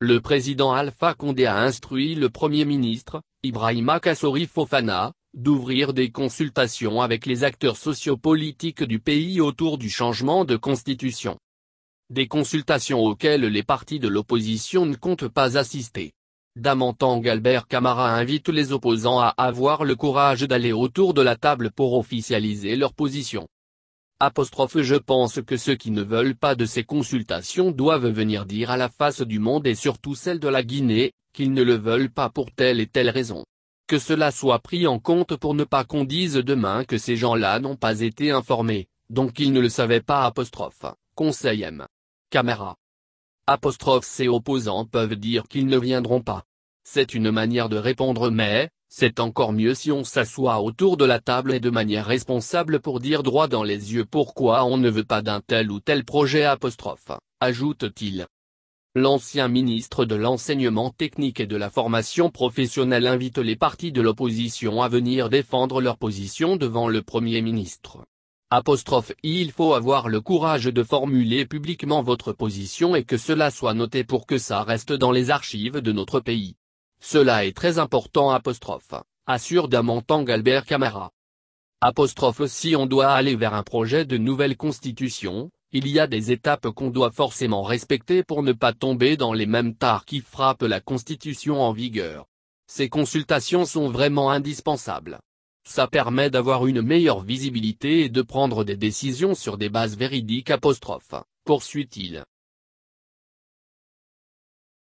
Le président Alpha Condé a instruit le Premier ministre, Ibrahima Kassori Fofana, d'ouvrir des consultations avec les acteurs sociopolitiques du pays autour du changement de constitution. Des consultations auxquelles les partis de l'opposition ne comptent pas assister. Damantang Albert Camara invite les opposants à avoir le courage d'aller autour de la table pour officialiser leur position. Apostrophe je pense que ceux qui ne veulent pas de ces consultations doivent venir dire à la face du monde et surtout celle de la Guinée, qu'ils ne le veulent pas pour telle et telle raison. Que cela soit pris en compte pour ne pas qu'on dise demain que ces gens-là n'ont pas été informés, donc ils ne le savaient pas apostrophe. Conseil M. Caméra. Apostrophe ces opposants peuvent dire qu'ils ne viendront pas. C'est une manière de répondre mais, c'est encore mieux si on s'assoit autour de la table et de manière responsable pour dire droit dans les yeux pourquoi on ne veut pas d'un tel ou tel projet ajoute-t-il. L'ancien ministre de l'enseignement technique et de la formation professionnelle invite les partis de l'opposition à venir défendre leur position devant le Premier ministre. Apostrophe il faut avoir le courage de formuler publiquement votre position et que cela soit noté pour que ça reste dans les archives de notre pays. Cela est très important apostrophe, assure d'un Albert Camara. Apostrophe si on doit aller vers un projet de nouvelle constitution, il y a des étapes qu'on doit forcément respecter pour ne pas tomber dans les mêmes tares qui frappent la constitution en vigueur. Ces consultations sont vraiment indispensables. Ça permet d'avoir une meilleure visibilité et de prendre des décisions sur des bases véridiques apostrophe, poursuit-il.